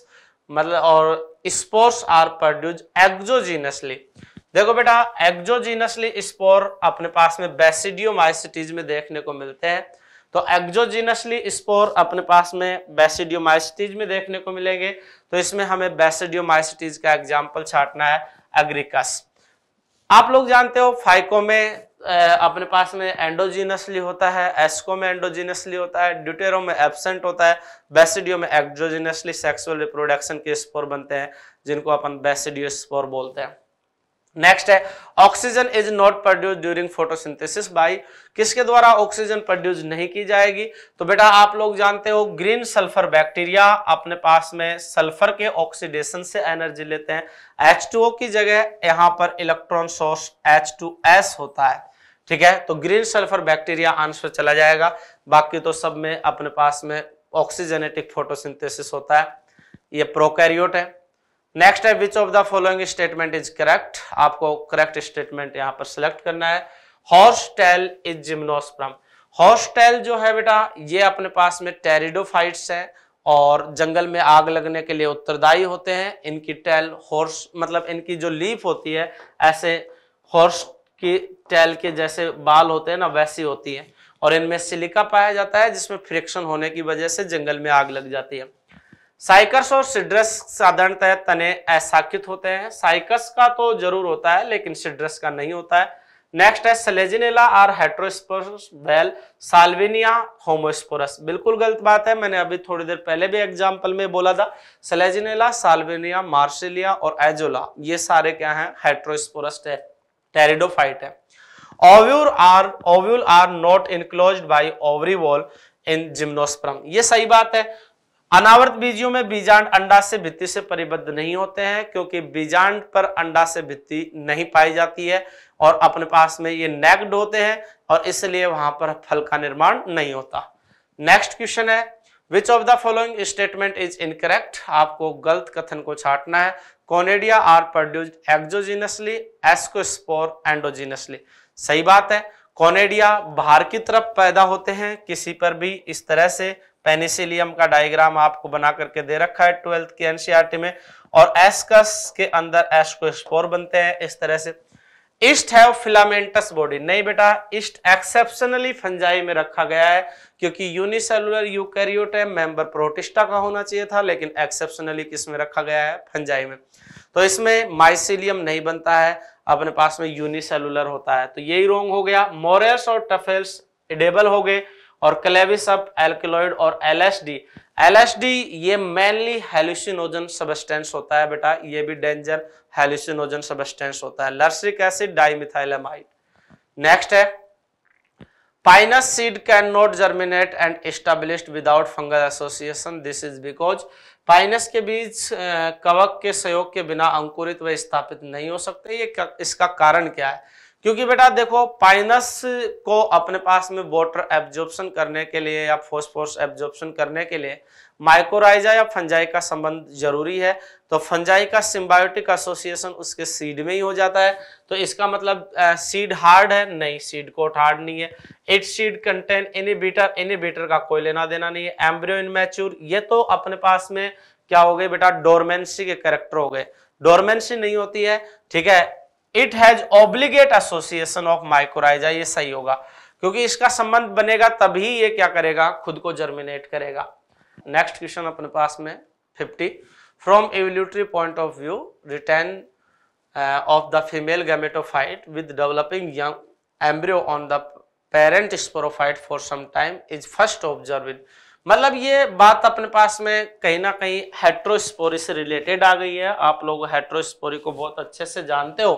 मतलब और स्पोर्स आर प्रोड्यूस एक्जोजीनसली देखो बेटा एक्जोजीनसली स्पोर अपने पास में बेसिडियोमाइसिटीज में देखने को मिलते हैं तो एक्जोजीनसली स्पोर अपने पास में बेसिडियोमाइसिटीज में देखने को मिलेंगे तो इसमें हमें बेसिडियोमाइसिटीज का एग्जाम्पल छाटना है एग्रीकस आप लोग जानते हो फाइको में अपने पास में एंडोजीनसली होता है एस्को में एंडोजीनसली होता है ड्यूटेरो में एबसेंट होता है बेसिडियो में एक्जोजीनसली सेक्सुअल रिप्रोडक्शन के स्पोर बनते हैं जिनको अपन बेसिडियो स्पोर बोलते हैं नेक्स्ट है oxygen is not produce during photosynthesis by किसके द्वारा ऑक्सीजन प्रोड्यूस नहीं की जाएगी तो बेटा आप लोग जानते हो ग्रीन सल्फर बैक्टीरिया अपने पास में सल्फर के ऑक्सीडेशन से एनर्जी लेते हैं H2O की जगह यहां पर इलेक्ट्रॉन सोर्स H2S होता है ठीक है तो ग्रीन सल्फर बैक्टीरिया आंसर चला जाएगा बाकी तो सब में अपने पास में ऑक्सीजेनेटिक फोटोसिंथेसिस होता है ये प्रोकैरियोट है नेक्स्ट है which of the following statement is correct आपको करेक्ट स्टेटमेंट यहां पर सिलेक्ट करना है हॉर्सटेल इज जिम्नोस्प्रम हॉर्सटेल जो है बेटा ये अपने पास में टेरिडोफाइट्स है और जंगल में आग लगने के लिए उत्तरदायी होते हैं इनकी टेल हॉर्स मतलब इनकी जो लीफ होती है ऐसे हॉर्स की टैल के जैसे बाल होते हैं ना वैसी होती है और इनमें सिलिका पाया जाता है जिसमें फ्रिक्शन होने की वजह से जंगल में आग लग जाती है साइकस और सिड्रस साधारणतः तने असाकित होते हैं साइकस का तो जरूर होता है लेकिन सिड्रस का नहीं होता है नेक्स्ट है सलेजिनेला और हेट्रोस्पोरस वेल साल्विनिया होमोस्पोरस बिल्कुल गलत बात है मैंने अभी थोड़ी देर पहले भी एग्जाम्पल में बोला था सलेजिनेला साल्विनिया मार्शिलिया और एजोला ये सारे क्या हैं हेट्रोस्पोरस है टेरिडोफाइट है ovule are ovule are not enclose by ovary wall in gymnosperm ये सही बात है अनावर्त बीजियों में बीजांड अंडा से भित्ति से परिबद्ध नहीं होते हैं क्योंकि बीजांड पर अंडा से भित्ति नहीं पाई जाती है और अपने पास में ये नेक्ड होते हैं और इसलिए वहां पर फल का निर्माण नहीं होता नेक्स्ट क्वेश्चन है which of the following statement is incorrect आपको गलत कथन को छाटना है conidia are produced exogenously ascospore endogenously सही बात है कोनेडिया बाहर की तरफ पैदा होते हैं किसी पर भी इस तरह से पेनिसिलियम का डायग्राम आपको बना करके दे रखा है ट्वेल्थ के एनसीआरटी में और एस्कस के अंदर एस्कोस्पोर बनते हैं इस तरह से ईस्ट हैव फिलामेंटस बॉडी नहीं बेटा ईस्ट एक्सेप्शनली फंजाई में रखा गया है क्योंकि यूनिसेलुलर यूकैरियोट है मेंबर प्रोटिस्टा का होना चाहिए था लेकिन एक्सेप्शनली किस में रखा गया है फंजाई में तो इसमें माइसिलियम नहीं बनता है अपने पास में यूनिसेलुलर होता है तो यही रोंग हो गया मोरेस और टफेल्स एडेबल हो गए और क्लेविस अप एल्किलॉइड और एलएसडी एलएसडी ये मेनली हेलुसिनोजन सबस्टेंस होता है बेटा ये भी डेंजर हेलिसिनोजन सबस्टेंस होता है लर्सिक एसिड डाइमिथाइलामाइड नेक्स्ट है Pinus seed can not germinate and establish without fungal association this is because Pinus के बीज कवक के सहयोग के बिना अंकुरित व स्थापित नहीं हो सकते ये इसका कारण क्या है क्योंकि बेटा देखो पाइनस को अपने पास में वॉटर एब्जॉर्प्शन करने के लिए या फोस्फोर्स एब्जॉर्प्शन करने के लिए माइकोराइजा या फंजाई का संबंध जरूरी है तो फंजाई का सिम्बायोटिक एसोसिएशन उसके सीड में ही हो जाता है तो इसका मतलब सीड हार्ड है नहीं सीड कोट हार्ड नहीं है it seed contain any bitter any bitter का कोई लेना देना नहीं है एम्ब्रियो इनमेच्योर ये तो अपने पास में क्या हो गए बेटा डोरमेंसी के करेक्टर हो गए डोरमेंसी नहीं होती है ठीक है it has obligate association of mycorrhiza ये सही होगा क्योंकि इसका संबंध बनेगा तभी ये क्या करेगा खुद को जर्मिनेट करेगा नेक्स्ट क्वेश्चन अपने पास में fifty From evolutionary point of view, return uh, of the female gametophyte with developing young embryo on the parent sporophyte for some time is first observed. मतलब ये बात अपने पास में कहीं ना कहीं हेट्रोस्पोरी से रिलेटेड आ गई है आप लोग हेट्रोस्पोरी को बहुत अच्छे से जानते हो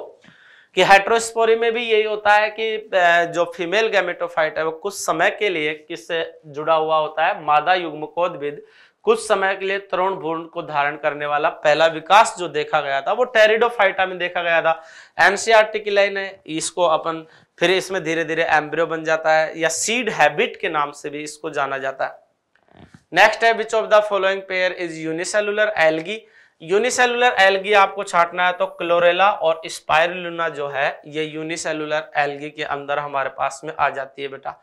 कि हेट्रोस्पोरी में भी यही होता है कि जो फीमेल गैमेटोफाइट है वो कुछ समय के लिए किससे जुड़ा हुआ होता है मादा युग्मकोदविद कुछ समय के लिए तरुण भ्रूण को धारण करने वाला पहला विकास जो देखा गया था वो टेरिडोफाइटा में देखा गया था एनसीआरटी e की लाइन है इसको अपन फिर इसमें धीरे धीरे एम्ब्रियो बन जाता है या सीड हैबिट के नाम से भी इसको जाना जाता है नेक्स्ट है which of the following pair is unicellular algae unicellular algae आपको छाटना है तो क्लोरेला और स्पायरुलुना जो है ये यूनिसेलुलर एल्गी के अंदर हमारे पास में आ जाती है बेटा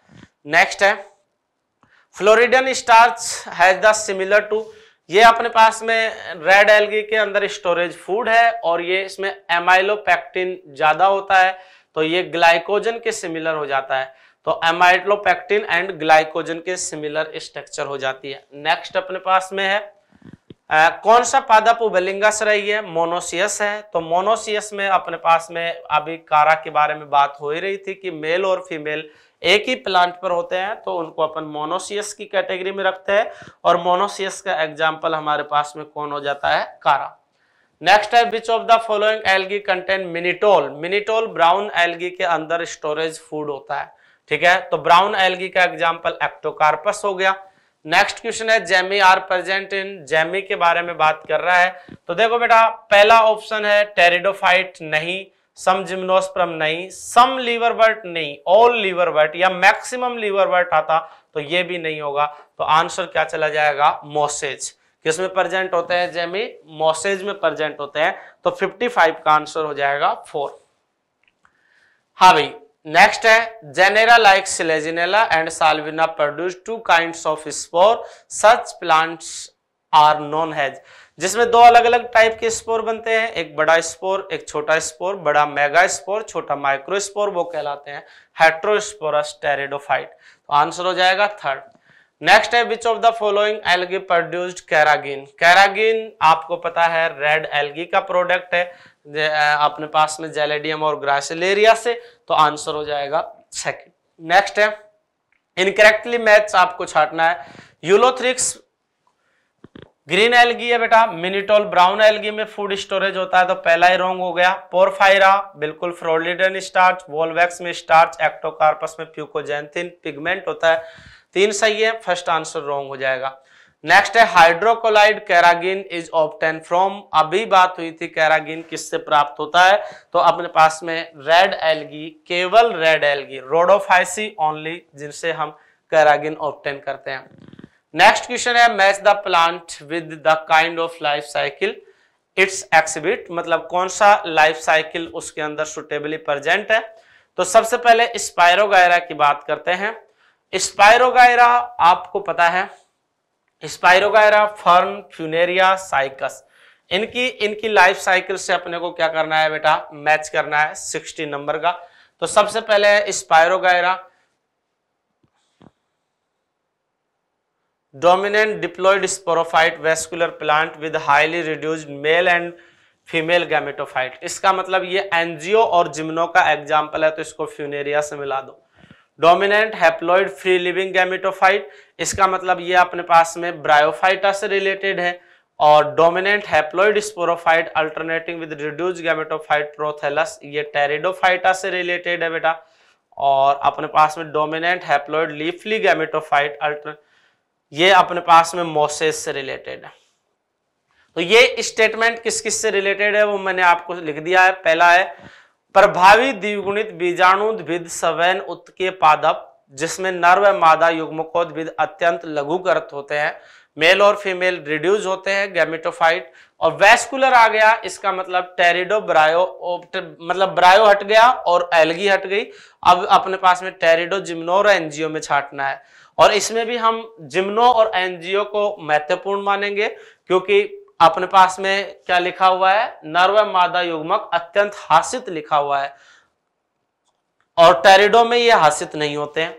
नेक्स्ट है Floridean starch has the similar to ये अपने पास में रेड एलगी के अंदर स्टोरेज फूड है और ये इसमें एमाइलोपैक्टिन ज्यादा होता है तो ये ग्लाइकोजन के सिमिलर हो जाता है तो एमाइलोपैक्टिन एंड ग्लाइकोजन के सिमिलर स्ट्रक्चर हो जाती है नेक्स्ट अपने पास में है आ, कौन सा पादप उबलिंगस रही है मोनोसियस है तो मोनोसियस में अपने पास में अभी कारा के बारे में बात हो ही रही थी कि मेल और फीमेल एक ही प्लांट पर होते हैं तो उनको अपन मोनोसियस की कैटेगरी में रखते हैं और मोनोसियस का एग्जाम्पल हमारे पास में कौन हो जाता है कारा नेक्स्ट है which of the following algae contain mannitol mannitol brown algae के अंदर स्टोरेज फूड होता है ठीक है तो ब्राउन एल्गी का एग्जाम्पल एक्टोकार्पस हो गया नेक्स्ट क्वेश्चन है gemmae are present in gemmae के बारे में बात कर रहा है तो देखो बेटा पहला ऑप्शन है टेरिडोफाइट नहीं सम जिम्नोस्प्रम नहीं सम लीवर वर्ट नहीं ऑल लीवर वर्ट या मैक्सिमम लीवर वर्ट आता तो ये भी नहीं होगा तो आंसर क्या चला जाएगा मोसेज किसमें प्रेजेंट होते हैं जेमी मोसेज में प्रेजेंट होते हैं तो 55 का आंसर हो जाएगा फोर हाँ भाई नेक्स्ट है genera like Selaginella and Salvinia produce two kinds of spore such plants are known as जिसमें दो अलग अलग टाइप के स्पोर बनते हैं एक बड़ा स्पोर एक छोटा स्पोर बड़ा मेगा स्पोर छोटा स्पोर वो कहलाते हैं हाइट्रोस्पोरस टेरिडोफाइट तो आंसर हो जाएगा थर्ड नेक्स्ट है which of the following algae produced carrageenan carrageenan आपको पता है रेड एलगी का प्रोडक्ट है अपने पास में जेलेडियम और ग्रासिलेरिया से तो आंसर हो जाएगा सेकेंड नेक्स्ट है इनकरेक्टली मैथ्स आपको छाटना है यूलोथ्रिक्स ग्रीन एलगी है बेटा मिनिटोल ब्राउन एलगी में फूड स्टोरेज होता है तो पहला ही रॉन्ग हो गया पोरफाइरा बिल्कुल फ्रोलिडन स्टार्च वॉलवैक्स में स्टार्च एक्टोकार्पस में प्यूकोजेंथिन पिगमेंट होता है तीन सही है फर्स्ट आंसर रॉन्ग हो जाएगा नेक्स्ट है hydrocolloid carrageenan is obtain from अभी बात हुई थी कैरागिन किससे प्राप्त होता है तो अपने पास में रेड एलगी केवल रेड एलगी रोडोफाइसी ओनली जिनसे हम कैरागिन ऑप्टेन करते हैं नेक्स्ट क्वेश्चन है match the plant with the kind of life cycle it's exhibit मतलब कौन सा लाइफ साइकिल उसके अंदर सुटेबली प्रेजेंट है तो सबसे पहले स्पायरोगायरा की बात करते हैं स्पायरोगायरा आपको पता है स्पायरोगायरा फर्न फ्यूनेरिया साइकस इनकी इनकी लाइफ साइकिल से अपने को क्या करना है बेटा मैच करना है सिक्सटी नंबर का तो सबसे पहले spirogyra dominant diploid sporophyte vascular plant with highly reduced male and female gametophyte इसका मतलब ये एनजीओ और जिम्नो का एग्जाम्पल है तो इसको फ्यूनेरिया से मिला दो dominant haploid free living gametophyte इसका मतलब ये अपने पास में ब्रायोफाइटा से रिलेटेड है और dominant haploid sporophyte alternating with reduced gametophyte prothallus ये टेरिडोफाइटा से रिलेटेड है बेटा और अपने पास में dominant haploid leafy gametophyte alter ये अपने पास में मोसेस से रिलेटेड है तो ये स्टेटमेंट किस किस से रिलेटेड है वो मैंने आपको लिख दिया है पहला है प्रभावी द्विगुणित बीजाणुद्भिद सवैन उत्के पादप जिसमें नर्व मादा युग्मकोद्भिद अत्यंत लघुकृत होते हैं मेल और फीमेल रिड्यूज होते हैं गैमिटोफाइट और वेस्कुलर आ गया इसका मतलब टेरिडो ब्रायो मतलब ब्रायो हट गया और एलगी हट गई अब अपने पास में टेरिडो जिम्नोर एनजीओ में छाटना है और इसमें भी हम जिम्नो और एनजीओ को महत्वपूर्ण मानेंगे क्योंकि अपने पास में क्या लिखा हुआ है व मादा युग्मक अत्यंत हासित लिखा हुआ है और टेरिडो में ये हासित नहीं होते हैं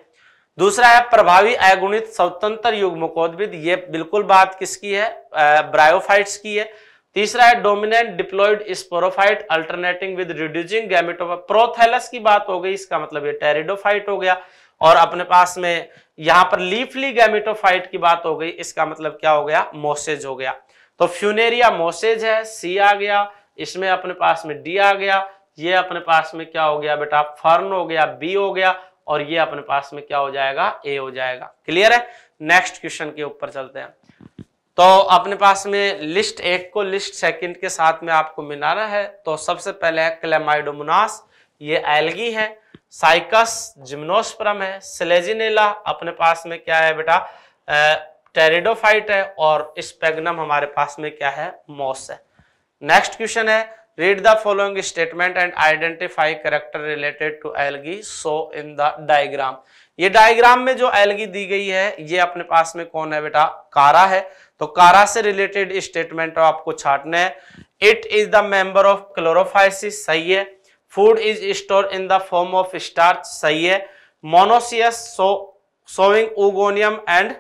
दूसरा है प्रभावी अगुणित स्वतंत्र युग्मकोद्भिद ये बिल्कुल बात किसकी है ब्रायोफाइट्स की है तीसरा है dominant diploid sporophyte alternating with reducing gametophyte prothallus की बात हो गई इसका मतलब ये टेरिडोफाइट हो गया और अपने पास में यहां पर लीफली गैमिटोफाइट की बात हो गई इसका मतलब क्या हो गया मोसेज हो गया तो फ्यूनेरिया मोसेज है सी आ गया इसमें अपने पास में डी आ गया ये अपने पास में क्या हो गया बेटा फर्न हो गया बी हो गया और ये अपने पास में क्या हो जाएगा ए हो जाएगा क्लियर है नेक्स्ट क्वेश्चन के ऊपर चलते हैं तो अपने पास में लिस्ट एक को लिस्ट सेकंड के साथ में आपको मिलाना है तो सबसे पहले है क्लेमाइडोमोनास ये एल्गी है साइकस जिम्नोस्परम है सिलेजिनेला अपने पास में क्या है बेटा टेरिडोफाइट है और स्पेगनम हमारे पास में क्या है मॉस है नेक्स्ट क्वेश्चन है read the following statement and identify character related to algae so in the diagram ये डायग्राम में जो एलगी दी गई है ये अपने पास में कौन है बेटा कारा है तो कारा से रिलेटेड स्टेटमेंट आपको छाटने हैं it is the member of chlorophyceae सही है food is store in the form of starch सही है मोनोसियस सोविंग उगोनियम एंड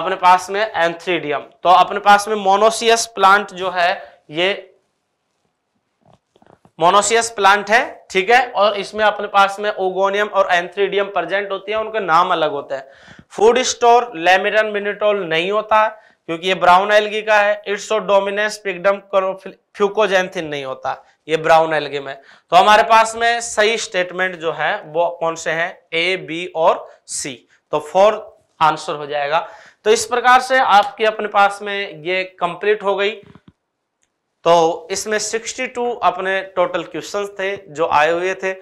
अपने पास में एंथ्रीडियम तो अपने पास में मोनोसियस प्लांट जो है ये मोनोसियस प्लांट है ठीक है और इसमें अपने पास में ओगोनियम और एंथ्रीडियम प्रेजेंट होती है उनके नाम अलग होते हैं फूड स्टोर लेमिडन मिनिटोल नहीं होता क्योंकि ये ब्राउन एलगी का है इट्स डोमिनेंस पिगडम फ्यूकोजेंथिन नहीं होता ये ब्राउन एलगेम है तो हमारे पास में सही स्टेटमेंट जो है वो कौन से हैं ए बी और सी तो फोर आंसर हो जाएगा तो इस प्रकार से आपके अपने पास में ये कंप्लीट हो गई तो इसमें 62 अपने टोटल क्वेश्चन थे जो आए हुए थे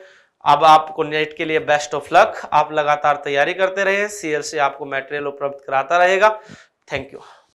अब आपको नेट के लिए बेस्ट ऑफ लक आप लगातार तैयारी करते रहे सीएल आपको मेटेरियल उपलब्ध कराता रहेगा थैंक यू